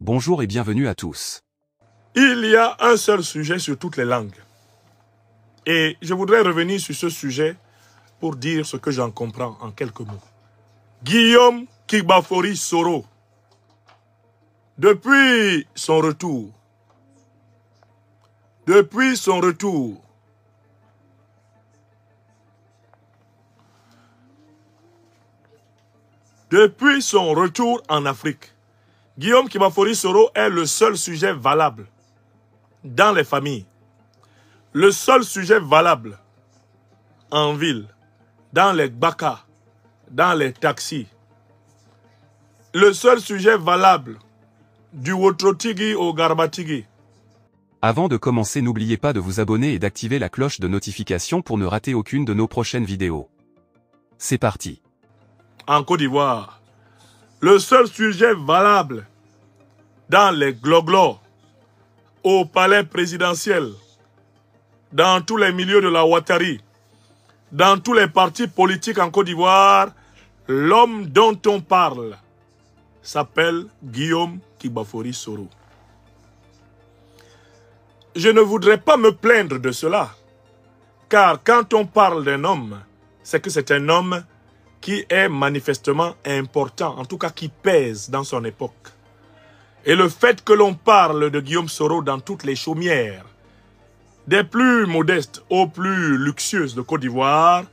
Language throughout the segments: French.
Bonjour et bienvenue à tous. Il y a un seul sujet sur toutes les langues. Et je voudrais revenir sur ce sujet pour dire ce que j'en comprends en quelques mots. Guillaume Kibafori Soro, depuis son retour, depuis son retour, depuis son retour en Afrique, Guillaume Kimaphorisoro est le seul sujet valable dans les familles. Le seul sujet valable en ville, dans les bakas, dans les taxis. Le seul sujet valable du Wotrotigi au Garbatigi. Avant de commencer, n'oubliez pas de vous abonner et d'activer la cloche de notification pour ne rater aucune de nos prochaines vidéos. C'est parti. En Côte d'Ivoire, le seul sujet valable dans les gloglots, au palais présidentiel, dans tous les milieux de la Ouattari, dans tous les partis politiques en Côte d'Ivoire, l'homme dont on parle s'appelle Guillaume Kibafori Soro. Je ne voudrais pas me plaindre de cela, car quand on parle d'un homme, c'est que c'est un homme qui est manifestement important, en tout cas qui pèse dans son époque. Et le fait que l'on parle de Guillaume Soro dans toutes les chaumières, des plus modestes aux plus luxueuses de Côte d'Ivoire,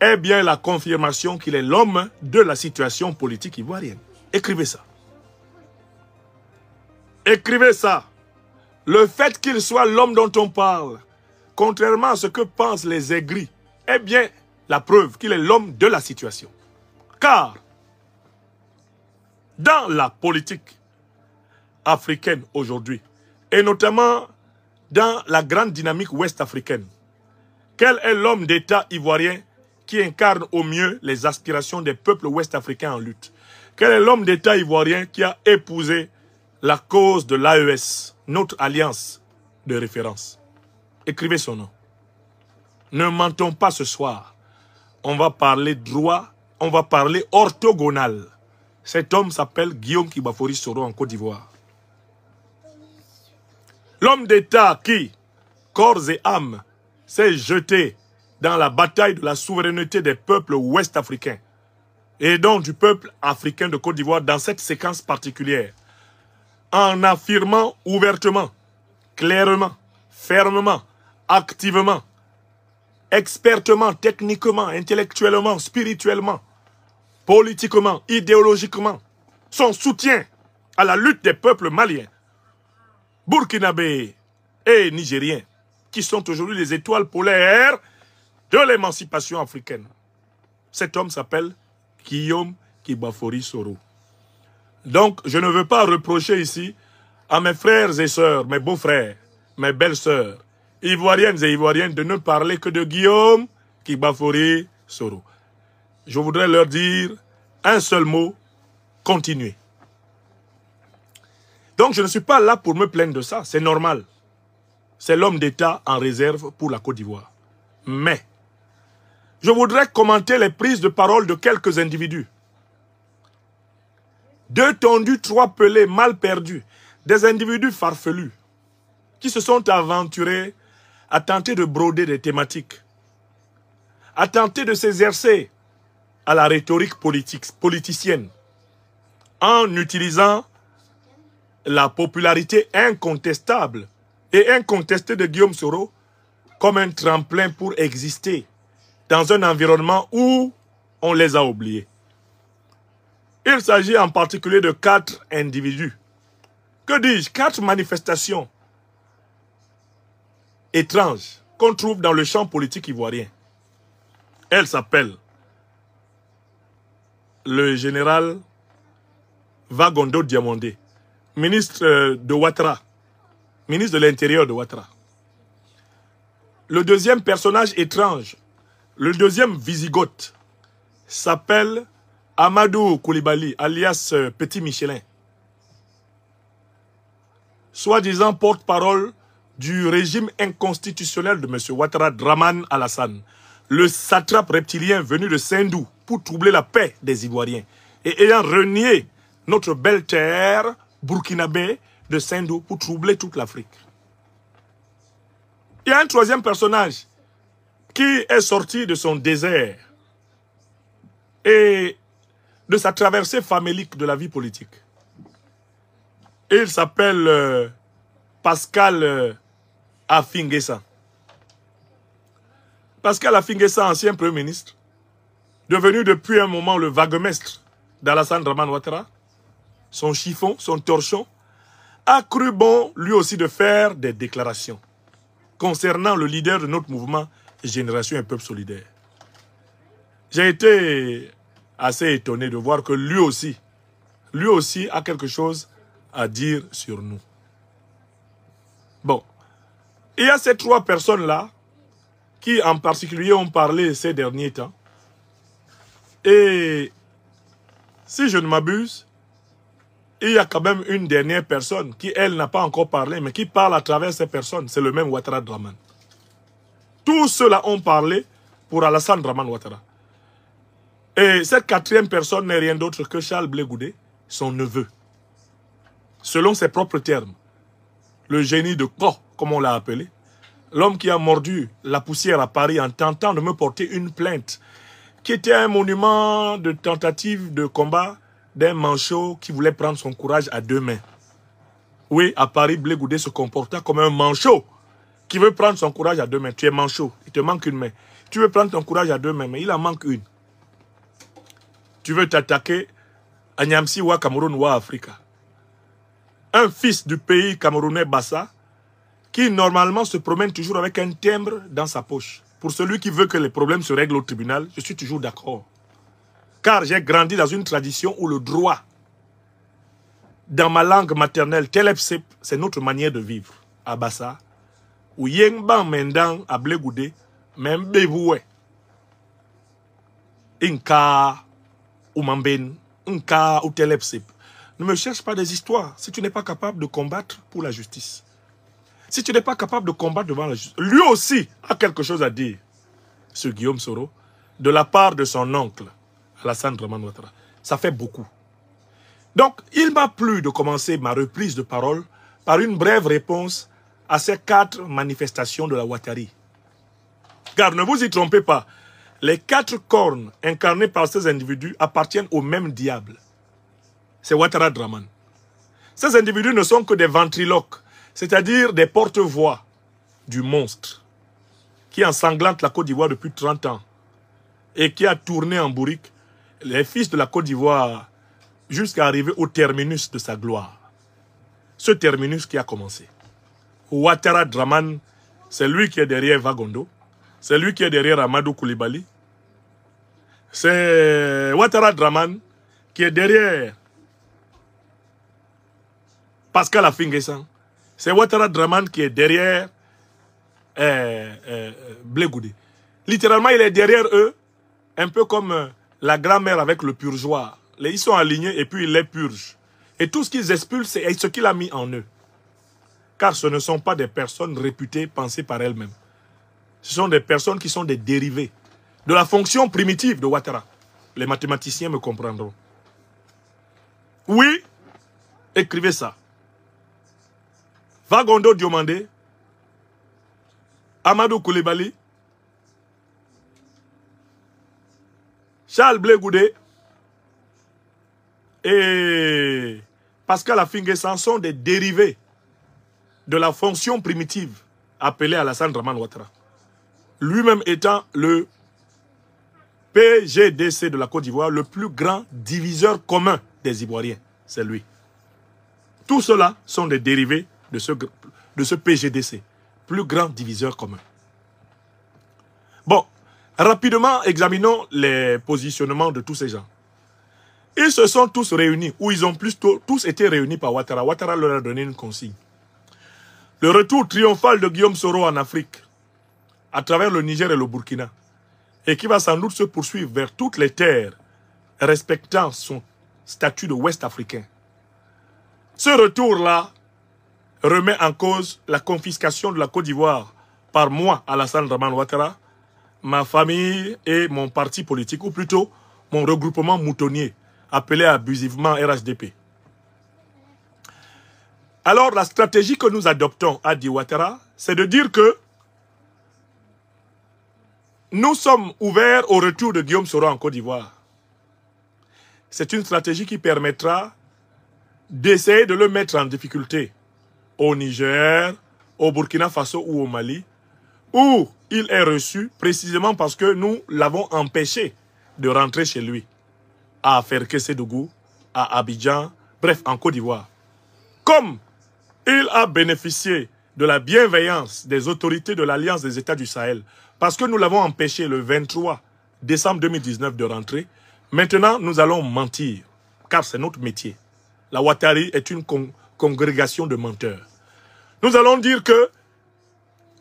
est bien la confirmation qu'il est l'homme de la situation politique ivoirienne. Écrivez ça. Écrivez ça. Le fait qu'il soit l'homme dont on parle, contrairement à ce que pensent les aigris, eh bien, la preuve qu'il est l'homme de la situation. Car dans la politique africaine aujourd'hui, et notamment dans la grande dynamique ouest-africaine, quel est l'homme d'État ivoirien qui incarne au mieux les aspirations des peuples ouest-africains en lutte Quel est l'homme d'État ivoirien qui a épousé la cause de l'AES, notre alliance de référence Écrivez son nom. Ne mentons pas ce soir on va parler droit, on va parler orthogonal. Cet homme s'appelle Guillaume Kibafori Soro en Côte d'Ivoire. L'homme d'État qui, corps et âme, s'est jeté dans la bataille de la souveraineté des peuples ouest-africains et donc du peuple africain de Côte d'Ivoire dans cette séquence particulière, en affirmant ouvertement, clairement, fermement, activement, expertement, techniquement, intellectuellement, spirituellement, politiquement, idéologiquement, son soutien à la lutte des peuples maliens, burkinabés et nigériens, qui sont aujourd'hui les étoiles polaires de l'émancipation africaine. Cet homme s'appelle Guillaume Kibafori Soro. Donc, je ne veux pas reprocher ici à mes frères et sœurs, mes beaux-frères, mes belles-sœurs, Ivoiriennes et Ivoiriennes, de ne parler que de Guillaume Kibafori Soro. Je voudrais leur dire un seul mot, continuez. Donc je ne suis pas là pour me plaindre de ça, c'est normal. C'est l'homme d'État en réserve pour la Côte d'Ivoire. Mais, je voudrais commenter les prises de parole de quelques individus. Deux tendus, trois pelés, mal perdus. Des individus farfelus qui se sont aventurés à tenter de broder des thématiques, à tenté de s'exercer à la rhétorique politique, politicienne en utilisant la popularité incontestable et incontestée de Guillaume Soro comme un tremplin pour exister dans un environnement où on les a oubliés. Il s'agit en particulier de quatre individus. Que dis-je Quatre manifestations étrange qu'on trouve dans le champ politique ivoirien. Elle s'appelle le général Vagondo Diamondé, ministre euh, de Ouattara, ministre de l'Intérieur de Ouattara. Le deuxième personnage étrange, le deuxième visigote, s'appelle Amadou Koulibaly, alias euh, Petit Michelin. Soi-disant porte-parole du régime inconstitutionnel de M. Ouattara Draman Alassane, le satrape reptilien venu de Sindou pour troubler la paix des Ivoiriens et ayant renié notre belle terre burkinabé de Sindou pour troubler toute l'Afrique. Il y a un troisième personnage qui est sorti de son désert et de sa traversée famélique de la vie politique. Il s'appelle euh, Pascal euh, Afingessa. Pascal Afingessa, ancien Premier ministre, devenu depuis un moment le vaguemestre d'Alassane Draman Ouattara, son chiffon, son torchon, a cru bon lui aussi de faire des déclarations concernant le leader de notre mouvement Génération et Peuple Solidaire. J'ai été assez étonné de voir que lui aussi, lui aussi a quelque chose à dire sur nous. Bon, il y a ces trois personnes-là qui en particulier ont parlé ces derniers temps. Et si je ne m'abuse, il y a quand même une dernière personne qui, elle, n'a pas encore parlé, mais qui parle à travers ces personnes. C'est le même Ouattara Draman. Tous ceux-là ont parlé pour Alassane Draman Ouattara. Et cette quatrième personne n'est rien d'autre que Charles Blegoudé, son neveu. Selon ses propres termes le génie de corps, comme on l'a appelé, l'homme qui a mordu la poussière à Paris en tentant de me porter une plainte, qui était un monument de tentative de combat d'un manchot qui voulait prendre son courage à deux mains. Oui, à Paris, Blégoudé se comporta comme un manchot qui veut prendre son courage à deux mains. Tu es manchot, il te manque une main. Tu veux prendre ton courage à deux mains, mais il en manque une. Tu veux t'attaquer à Niamsi, ou à Cameroun ou à Africa un fils du pays camerounais Bassa, qui normalement se promène toujours avec un timbre dans sa poche. Pour celui qui veut que les problèmes se règlent au tribunal, je suis toujours d'accord. Car j'ai grandi dans une tradition où le droit, dans ma langue maternelle, Telepsep, c'est notre manière de vivre à Bassa. Ou Yengban mendan à Blegoudé, même Beboué. Inka ou un Inka ou Telepsep. Ne me cherche pas des histoires si tu n'es pas capable de combattre pour la justice. Si tu n'es pas capable de combattre devant la justice. Lui aussi a quelque chose à dire, ce Guillaume Soro, de la part de son oncle, Alassane Draman Ça fait beaucoup. Donc, il m'a plu de commencer ma reprise de parole par une brève réponse à ces quatre manifestations de la Ouattari. Car ne vous y trompez pas, les quatre cornes incarnées par ces individus appartiennent au même diable c'est Ouattara Draman. Ces individus ne sont que des ventriloques, c'est-à-dire des porte-voix du monstre qui ensanglante la Côte d'Ivoire depuis 30 ans et qui a tourné en bourrique les fils de la Côte d'Ivoire jusqu'à arriver au terminus de sa gloire. Ce terminus qui a commencé. Ouattara Draman, c'est lui qui est derrière Vagondo, c'est lui qui est derrière Amadou Koulibaly, c'est Ouattara Draman qui est derrière Pascal ça. C'est Ouattara Draman qui est derrière euh, euh Littéralement, il est derrière eux, un peu comme euh, la grand-mère avec le purgeoir. Ils sont alignés et puis ils les purgent. Et tout ce qu'ils expulsent, c'est ce qu'il a mis en eux. Car ce ne sont pas des personnes réputées, pensées par elles-mêmes. Ce sont des personnes qui sont des dérivés de la fonction primitive de Ouattara. Les mathématiciens me comprendront. Oui, écrivez ça. Vagondo Diomandé, Amadou Koulibaly, Charles Blegoudé et Pascal Afingessan sont des dérivés de la fonction primitive appelée Alassane Draman Lui-même étant le PGDC de la Côte d'Ivoire, le plus grand diviseur commun des Ivoiriens. C'est lui. Tout cela sont des dérivés de ce, de ce PGDC, plus grand diviseur commun. Bon, rapidement examinons les positionnements de tous ces gens. Ils se sont tous réunis, ou ils ont plus tous été réunis par Ouattara. Ouattara leur a donné une consigne. Le retour triomphal de Guillaume Soro en Afrique, à travers le Niger et le Burkina, et qui va sans doute se poursuivre vers toutes les terres respectant son statut de west africain. Ce retour-là remet en cause la confiscation de la Côte d'Ivoire par moi, Alassane Raman Ouattara, ma famille et mon parti politique, ou plutôt mon regroupement moutonnier, appelé abusivement RHDP. Alors la stratégie que nous adoptons à Ouattara, c'est de dire que nous sommes ouverts au retour de Guillaume Soro en Côte d'Ivoire. C'est une stratégie qui permettra d'essayer de le mettre en difficulté au Niger, au Burkina Faso ou au Mali, où il est reçu précisément parce que nous l'avons empêché de rentrer chez lui, à Ferkesedougou, à Abidjan, bref, en Côte d'Ivoire. Comme il a bénéficié de la bienveillance des autorités de l'Alliance des États du Sahel, parce que nous l'avons empêché le 23 décembre 2019 de rentrer, maintenant nous allons mentir, car c'est notre métier. La Ouattari est une congrégation de menteurs. Nous allons dire que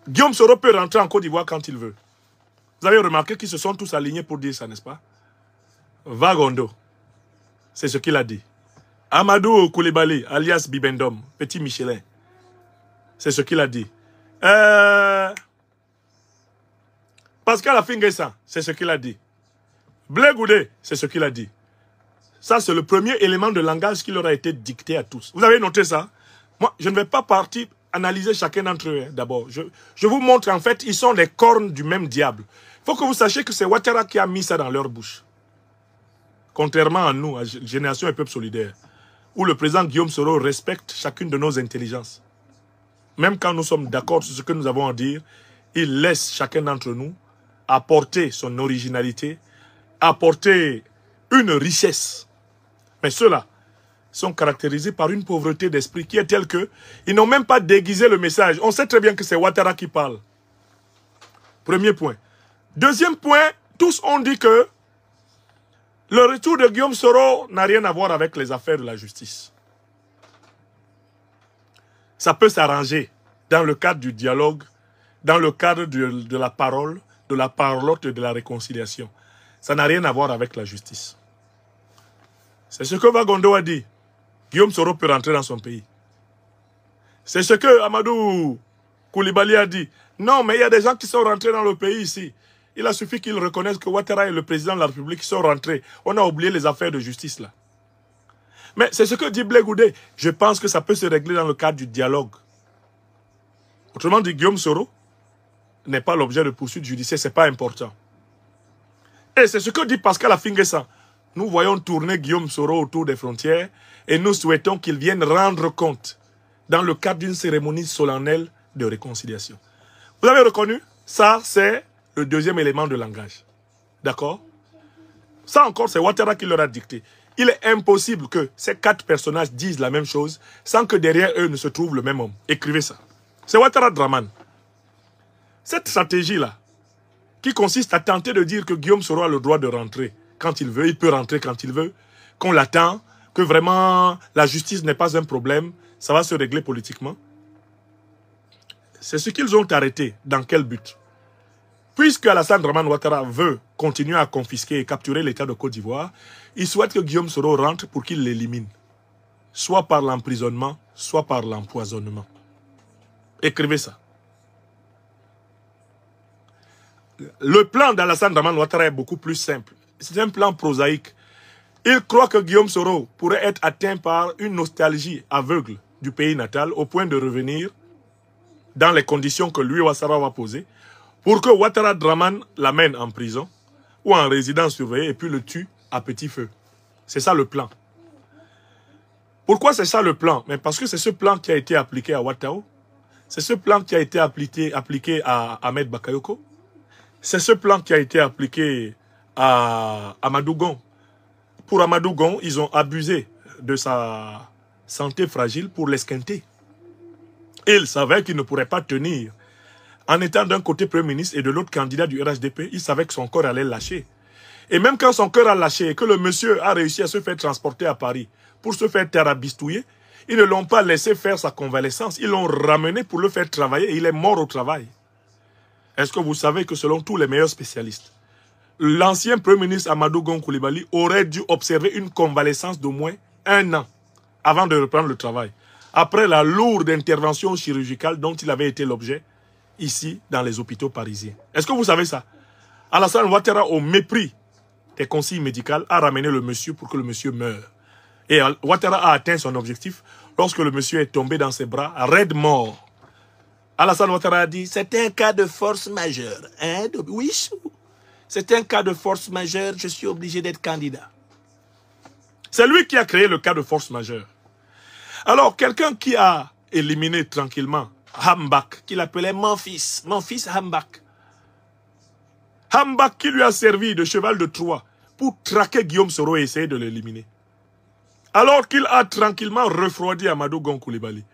Guillaume Soro peut rentrer en Côte d'Ivoire quand il veut. Vous avez remarqué qu'ils se sont tous alignés pour dire ça, n'est-ce pas Vagondo, c'est ce qu'il a dit. Amadou Koulibaly, alias Bibendom, petit Michelin, c'est ce qu'il a dit. Euh, Pascal Afingessa, c'est ce qu'il a dit. Blé c'est ce qu'il a dit. Ça, c'est le premier élément de langage qui leur a été dicté à tous. Vous avez noté ça Moi, je ne vais pas partir analyser chacun d'entre eux, hein. d'abord. Je, vous montre, en fait, ils sont les cornes du même diable. Il faut que vous sachiez que c'est Ouattara qui a mis ça dans leur bouche. Contrairement à nous, à Génération et Peuple Solidaire, où le président Guillaume Soro respecte chacune de nos intelligences. Même quand nous sommes d'accord sur ce que nous avons à dire, il laisse chacun d'entre nous apporter son originalité, apporter une richesse. Mais ceux-là, sont caractérisés par une pauvreté d'esprit qui est telle que ils n'ont même pas déguisé le message. On sait très bien que c'est Ouattara qui parle. Premier point. Deuxième point, tous ont dit que le retour de Guillaume Soro n'a rien à voir avec les affaires de la justice. Ça peut s'arranger dans le cadre du dialogue, dans le cadre de, la parole, de la parlotte et de la réconciliation. Ça n'a rien à voir avec la justice. C'est ce que Vagondo a dit. Guillaume Soro peut rentrer dans son pays. C'est ce que Amadou Koulibaly a dit. Non, mais il y a des gens qui sont rentrés dans le pays ici. Il a suffi qu'ils reconnaissent que Ouattara est le président de la République sont rentrés. On a oublié les affaires de justice là. Mais c'est ce que dit Blé Goudé. Je pense que ça peut se régler dans le cadre du dialogue. Autrement dit, Guillaume Soro n'est pas l'objet de poursuites judiciaires, Ce n'est pas important. Et c'est ce que dit Pascal Afinguesan. Nous voyons tourner Guillaume Soro autour des frontières et nous souhaitons qu'il vienne rendre compte dans le cadre d'une cérémonie solennelle de réconciliation. Vous avez reconnu Ça, c'est le deuxième élément de langage. D'accord Ça encore, c'est Ouattara qui leur a dicté. Il est impossible que ces quatre personnages disent la même chose sans que derrière eux ne se trouve le même homme. Écrivez ça. C'est Ouattara Draman. Cette stratégie-là, qui consiste à tenter de dire que Guillaume Soro a le droit de rentrer, quand il veut, il peut rentrer quand il veut, qu'on l'attend, que vraiment la justice n'est pas un problème, ça va se régler politiquement. C'est ce qu'ils ont arrêté. Dans quel but Puisque Alassane Draman Ouattara veut continuer à confisquer et capturer l'État de Côte d'Ivoire, il souhaite que Guillaume Soro rentre pour qu'il l'élimine, soit par l'emprisonnement, soit par l'empoisonnement. Écrivez ça. Le plan d'Alassane Draman Ouattara est beaucoup plus simple c'est un plan prosaïque. Il croit que Guillaume Soro pourrait être atteint par une nostalgie aveugle du pays natal au point de revenir dans les conditions que lui Ouassara, va poser pour que Ouattara Draman l'amène en prison ou en résidence surveillée et puis le tue à petit feu. C'est ça le plan. Pourquoi c'est ça le plan Mais Parce que c'est ce plan qui a été appliqué à Ouattara. C'est ce plan qui a été appliqué à Ahmed Bakayoko. C'est ce plan qui a été appliqué à Amadougon. Pour Amadougon, ils ont abusé de sa santé fragile pour l'esquinter. Ils savaient qu'il ne pourrait pas tenir. En étant d'un côté Premier ministre et de l'autre candidat du RHDP, ils savaient que son corps allait lâcher. Et même quand son cœur a lâché et que le monsieur a réussi à se faire transporter à Paris pour se faire tarabistouiller, ils ne l'ont pas laissé faire sa convalescence. Ils l'ont ramené pour le faire travailler il est mort au travail. Est-ce que vous savez que selon tous les meilleurs spécialistes, l'ancien Premier ministre Amadou Gon aurait dû observer une convalescence d'au moins un an avant de reprendre le travail, après la lourde intervention chirurgicale dont il avait été l'objet ici dans les hôpitaux parisiens. Est-ce que vous savez ça Alassane Ouattara, au mépris des consignes médicaux, a ramené le monsieur pour que le monsieur meure. Et Ouattara a atteint son objectif lorsque le monsieur est tombé dans ses bras, raide mort. Alassane Ouattara a dit, c'est un cas de force majeure. Hein, Oui, c'est un cas de force majeure, je suis obligé d'être candidat. C'est lui qui a créé le cas de force majeure. Alors, quelqu'un qui a éliminé tranquillement Hambach, qu'il appelait mon fils, mon fils Hambach. Hambach qui lui a servi de cheval de Troie pour traquer Guillaume Soro et essayer de l'éliminer. Alors qu'il a tranquillement refroidi Amadou Gonkoulibaly,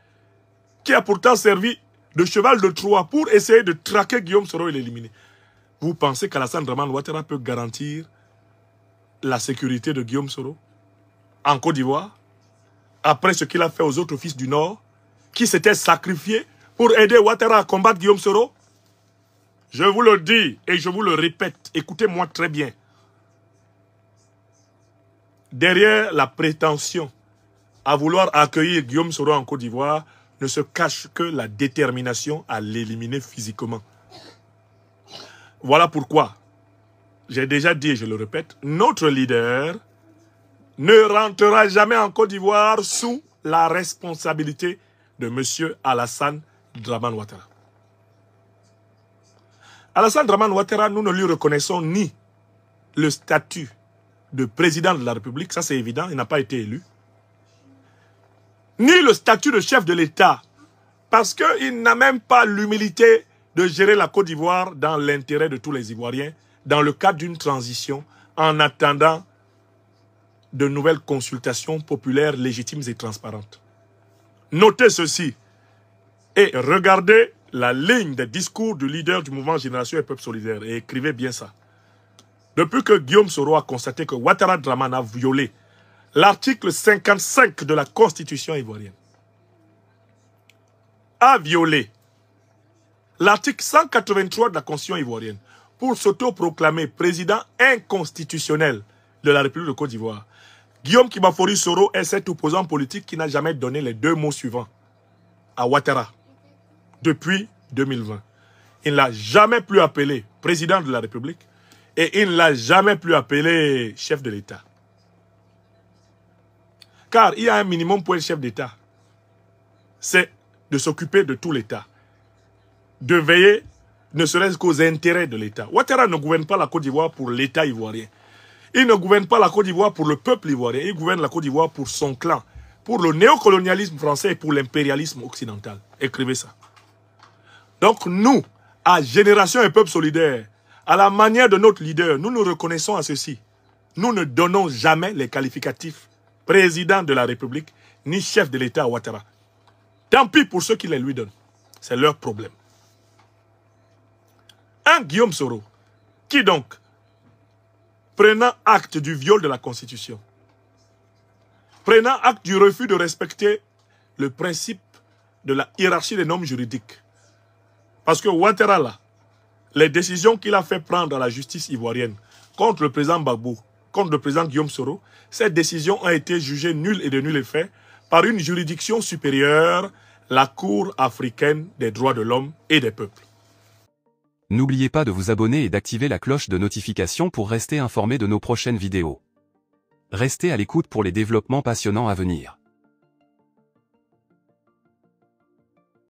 qui a pourtant servi de cheval de Troie pour essayer de traquer Guillaume Soro et l'éliminer. Vous pensez qu'Alassane Draman Ouattara peut garantir la sécurité de Guillaume Soro en Côte d'Ivoire après ce qu'il a fait aux autres fils du Nord qui s'étaient sacrifiés pour aider Ouattara à combattre Guillaume Soro Je vous le dis et je vous le répète, écoutez-moi très bien. Derrière la prétention à vouloir accueillir Guillaume Soro en Côte d'Ivoire ne se cache que la détermination à l'éliminer physiquement. Voilà pourquoi, j'ai déjà dit et je le répète, notre leader ne rentrera jamais en Côte d'Ivoire sous la responsabilité de M. Alassane Draman Ouattara. Alassane Draman Ouattara, nous ne lui reconnaissons ni le statut de président de la République, ça c'est évident, il n'a pas été élu, ni le statut de chef de l'État, parce qu'il n'a même pas l'humilité de gérer la Côte d'Ivoire dans l'intérêt de tous les Ivoiriens, dans le cadre d'une transition, en attendant de nouvelles consultations populaires légitimes et transparentes. Notez ceci et regardez la ligne des discours du leader du mouvement Génération et Peuple Solidaire et écrivez bien ça. Depuis que Guillaume Soro a constaté que Ouattara Draman a violé l'article 55 de la Constitution ivoirienne, a violé L'article 183 de la Constitution ivoirienne, pour s'autoproclamer président inconstitutionnel de la République de Côte d'Ivoire, Guillaume Kibafori Soro est cet opposant politique qui n'a jamais donné les deux mots suivants à Ouattara depuis 2020. Il ne l'a jamais plus appelé président de la République et il ne l'a jamais plus appelé chef de l'État. Car il y a un minimum pour un chef d'État. C'est de s'occuper de tout l'État de veiller ne serait-ce qu'aux intérêts de l'État. Ouattara ne gouverne pas la Côte d'Ivoire pour l'État ivoirien. Il ne gouverne pas la Côte d'Ivoire pour le peuple ivoirien. Il gouverne la Côte d'Ivoire pour son clan, pour le néocolonialisme français et pour l'impérialisme occidental. Écrivez ça. Donc nous, à Génération et Peuple Solidaire, à la manière de notre leader, nous nous reconnaissons à ceci. Nous ne donnons jamais les qualificatifs président de la République ni chef de l'État à Ouattara. Tant pis pour ceux qui les lui donnent. C'est leur problème. Un Guillaume Soro, qui donc, prenant acte du viol de la Constitution, prenant acte du refus de respecter le principe de la hiérarchie des normes juridiques, parce que Ouattara, les décisions qu'il a fait prendre à la justice ivoirienne contre le président Babou, contre le président Guillaume Soro, ces décisions ont été jugées nulles et de nul effet par une juridiction supérieure, la Cour africaine des droits de l'homme et des peuples. N'oubliez pas de vous abonner et d'activer la cloche de notification pour rester informé de nos prochaines vidéos. Restez à l'écoute pour les développements passionnants à venir.